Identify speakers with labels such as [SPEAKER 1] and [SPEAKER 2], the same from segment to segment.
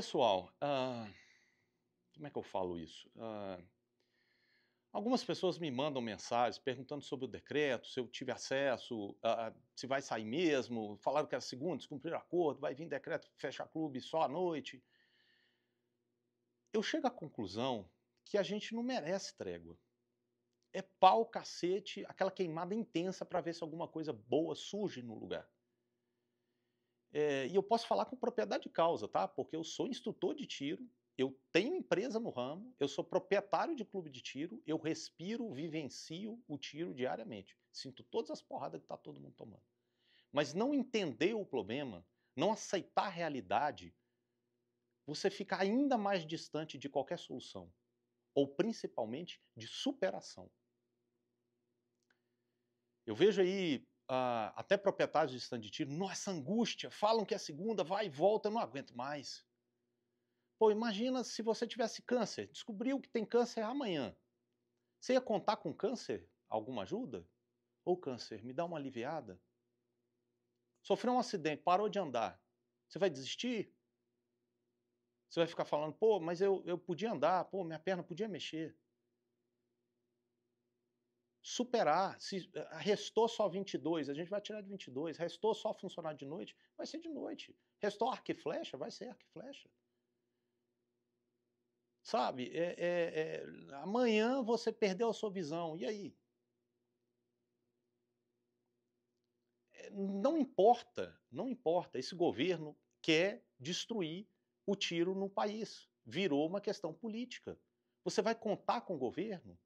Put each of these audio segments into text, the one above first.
[SPEAKER 1] Pessoal, uh, como é que eu falo isso? Uh, algumas pessoas me mandam mensagens perguntando sobre o decreto, se eu tive acesso, uh, se vai sair mesmo. Falaram que era segundo, descumpriram o acordo, vai vir decreto, fecha clube só à noite. Eu chego à conclusão que a gente não merece trégua. É pau, cacete, aquela queimada intensa para ver se alguma coisa boa surge no lugar. É, e eu posso falar com propriedade de causa, tá? Porque eu sou instrutor de tiro, eu tenho empresa no ramo, eu sou proprietário de clube de tiro, eu respiro, vivencio o tiro diariamente. Sinto todas as porradas que está todo mundo tomando. Mas não entender o problema, não aceitar a realidade, você fica ainda mais distante de qualquer solução, ou principalmente de superação. Eu vejo aí ah, até proprietários de stand de tiro, nossa angústia, falam que é segunda, vai e volta, não aguento mais. Pô, imagina se você tivesse câncer, descobriu que tem câncer amanhã. Você ia contar com câncer? Alguma ajuda? Ou câncer, me dá uma aliviada? Sofreu um acidente, parou de andar. Você vai desistir? Você vai ficar falando, pô, mas eu, eu podia andar, pô, minha perna podia mexer superar. Se ah, restou só 22, a gente vai tirar de 22. Restou só funcionar de noite, vai ser de noite. Restou arco e flecha, vai ser arco e flecha. Sabe? É, é, é, amanhã você perdeu a sua visão, e aí? É, não importa, não importa. Esse governo quer destruir o tiro no país. Virou uma questão política. Você vai contar com o governo?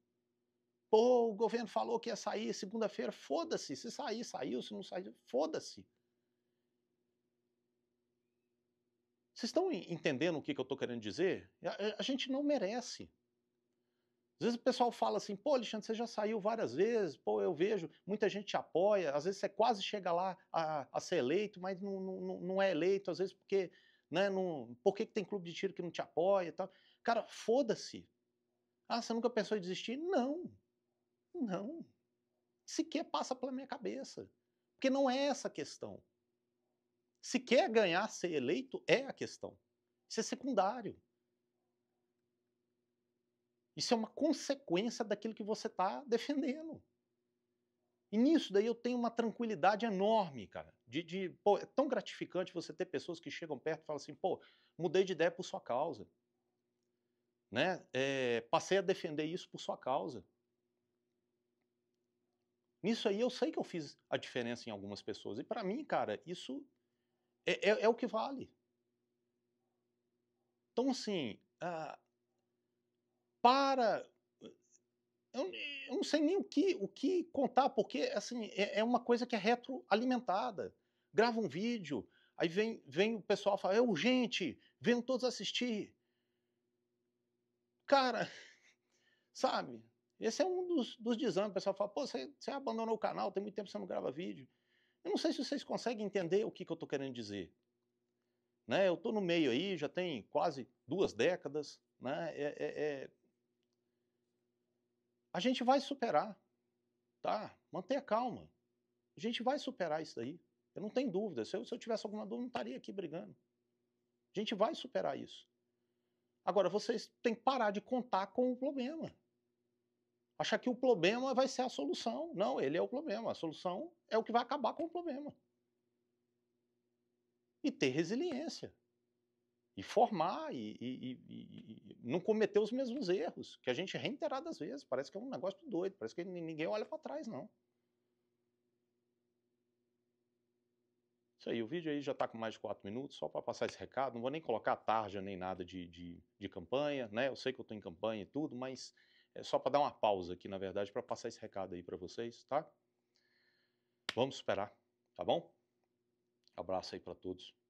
[SPEAKER 1] Pô, o governo falou que ia sair segunda-feira, foda-se. Se sair, saiu. Se não sair, foda-se. Vocês estão entendendo o que, que eu estou querendo dizer? A, a, gente não merece. Às vezes o pessoal fala assim, pô, Alexandre, você já saiu várias vezes, pô, eu vejo, muita gente te apoia, às vezes você quase chega lá a, a ser eleito, mas não, não, não, é eleito, às vezes porque, né, não, por que, que tem clube de tiro que não te apoia e tal. Cara, foda-se. Ah, você nunca pensou em desistir? Não. Não. Sequer passa pela minha cabeça. Porque não é essa a questão. Se quer ganhar, ser eleito é a questão. Isso é secundário. Isso é uma consequência daquilo que você está defendendo. E nisso daí eu tenho uma tranquilidade enorme, cara. De, de, pô, é tão gratificante você ter pessoas que chegam perto e falam assim, pô, mudei de ideia por sua causa. Né? É, passei a defender isso por sua causa. Nisso aí eu sei que eu fiz a diferença em algumas pessoas. E para mim, cara, isso é, é, é, o que vale. Então, assim, uh, para. Eu, eu, não sei nem o que, o que contar, porque assim, é, é uma coisa que é retroalimentada. Grava um vídeo, aí vem, vem o pessoal e fala: é urgente, venham todos assistir. Cara, sabe? Esse é um dos, dos desânimos. O pessoal fala, pô, você, você abandonou o canal, tem muito tempo que você não grava vídeo. Eu não sei se vocês conseguem entender o que, que eu estou querendo dizer. Né? Eu estou no meio aí, já tem quase duas décadas. Né? É, é, é... A gente vai superar, tá? Mantenha calma. A gente vai superar isso daí. Eu não tenho dúvida. Se eu, se eu tivesse alguma dúvida, eu não estaria aqui brigando. A gente vai superar isso. Agora, vocês têm que parar de contar com o problema achar que o problema vai ser a solução. Não, ele é o problema. A solução é o que vai acabar com o problema. E ter resiliência. E formar e, e, e, e não cometer os mesmos erros, que a gente é reiterá das vezes. Parece que é um negócio doido, parece que ninguém olha para trás, não. Isso aí, o vídeo aí já está com mais de quatro minutos, só para passar esse recado. Não vou nem colocar tarja nem nada de, de, de campanha, né? Eu sei que eu estou em campanha e tudo, mas é só para dar uma pausa aqui, na verdade, para passar esse recado aí para vocês, tá? Vamos esperar, tá bom? Abraço aí para todos.